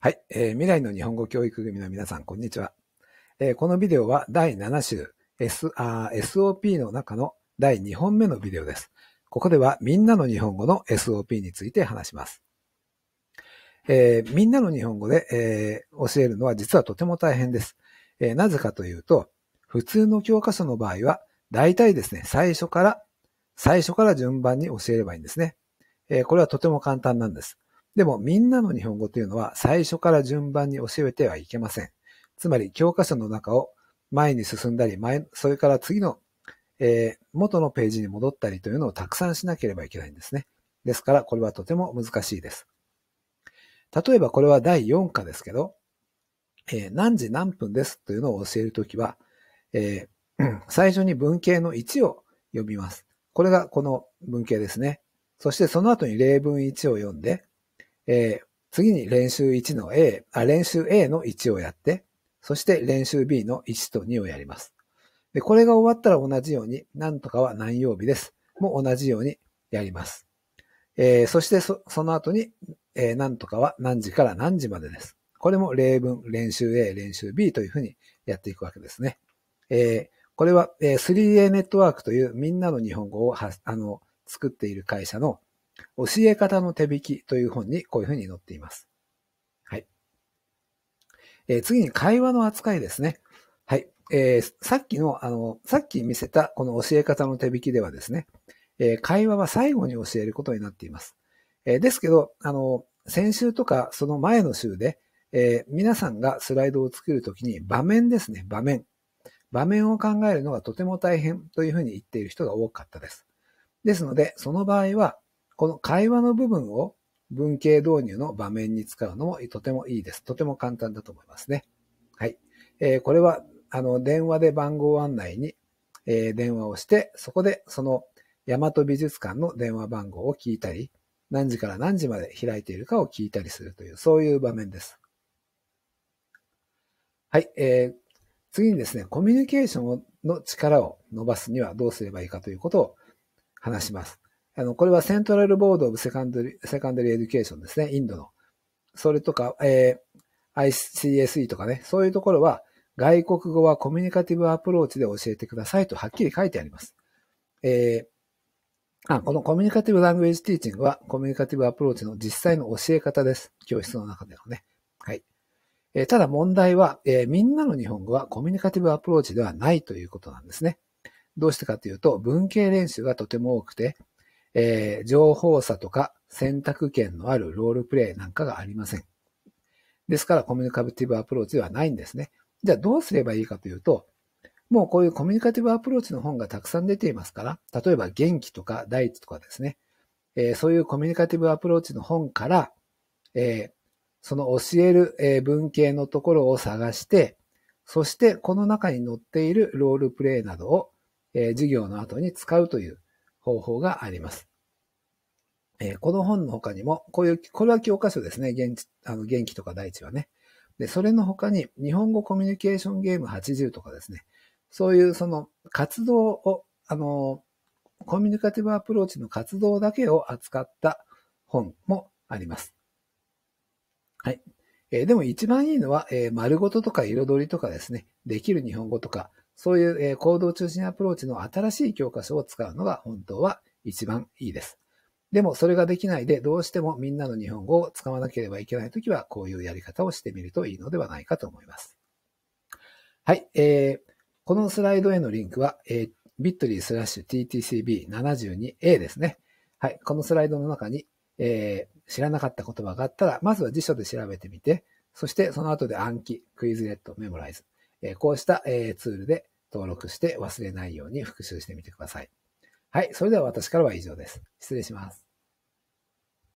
はい、えー、未来の日本語教育組の皆さん、こんにちは。えー、このビデオは第7週 S あ SOP の中の第2本目のビデオです。ここではみんなの日本語の SOP について話します。えー、みんなの日本語で、えー、教えるのは実はとても大変です、えー、なぜかというと、普通の教科書の場合は、大体ですね、最初から、最初から順番に教えればいいんですね。えこれはとても簡単なんです。でも、みんなの日本語というのは最初から順番に教えてはいけません。つまり、教科書の中を前に進んだり、前、それから次の、えー、元のページに戻ったりというのをたくさんしなければいけないんですね。ですから、これはとても難しいです。例えば、これは第4課ですけど、えー、何時何分ですというのを教えるときは、えー、最初に文系の1を読みます。これがこの文型ですね。そしてその後に例文1を読んで、えー、次に練習1の A、あ、練習 A の1をやって、そして練習 B の1と2をやります。で、これが終わったら同じように、なんとかは何曜日です。も同じようにやります。えー、そしてそ、その後に、えー、なんとかは何時から何時までです。これも例文、練習 A、練習 B というふうにやっていくわけですね。えー、これは、えー、3A ネットワークというみんなの日本語をはあの作っている会社の教え方の手引きという本にこういうふうに載っています。はい。えー、次に会話の扱いですね。はい。えー、さっきの、あの、さっき見せたこの教え方の手引きではですね、えー、会話は最後に教えることになっています。えですけど、あの、先週とかその前の週で、え皆さんがスライドを作るときに場面ですね、場面。場面を考えるのがとても大変というふうに言っている人が多かったです。ですので、その場合は、この会話の部分を文系導入の場面に使うのもとてもいいです。とても簡単だと思いますね。はい。えー、これは、あの、電話で番号案内に、えー、電話をして、そこでその大和美術館の電話番号を聞いたり、何時から何時まで開いているかを聞いたりするという、そういう場面です。はい。えー、次にですね、コミュニケーションの力を伸ばすにはどうすればいいかということを話します。あの、これはセントラルボードオブセカンドリ、セカンドリエデュケーションですね、インドの。それとか、えー、ICSE とかね、そういうところは、外国語はコミュニカティブアプローチで教えてくださいとはっきり書いてあります。えー、あこのコミュニカティブラングエージティーチングはコミュニカティブアプローチの実際の教え方です。教室の中でのね。はい。えー、ただ問題は、えー、みんなの日本語はコミュニカティブアプローチではないということなんですね。どうしてかというと、文系練習がとても多くて、えー、情報差とか選択権のあるロールプレイなんかがありません。ですから、コミュニカティブアプローチではないんですね。じゃあ、どうすればいいかというと、もうこういうコミュニカティブアプローチの本がたくさん出ていますから、例えば元気とか第一とかですね、えー、そういうコミュニカティブアプローチの本から、えー、その教える、え文系のところを探して、そしてこの中に載っているロールプレイなどを、えー、授業の後に使うという、方法があります。えー、この本の他にも、こういう、これは教科書ですね。元気、あの、元気とか大地はね。で、それの他に、日本語コミュニケーションゲーム80とかですね。そういう、その、活動を、あの、コミュニカティブアプローチの活動だけを扱った本もあります。はい。えー、でも一番いいのは、えー、丸ごととか彩りとかですね、できる日本語とか、そういう、え行動中心アプローチの新しい教科書を使うのが本当は一番いいです。でもそれができないで、どうしてもみんなの日本語を使わなければいけないときは、こういうやり方をしてみるといいのではないかと思います。はい、えー、このスライドへのリンクは、えー、bit.ly スラッシュ ttcb72a ですね。はい、このスライドの中に、えー、知らなかった言葉があったら、まずは辞書で調べてみて、そしてその後で暗記、クイズレット、メモライズ。えこうしたえツールで登録して忘れないように復習してみてください。はい。それでは私からは以上です。失礼します。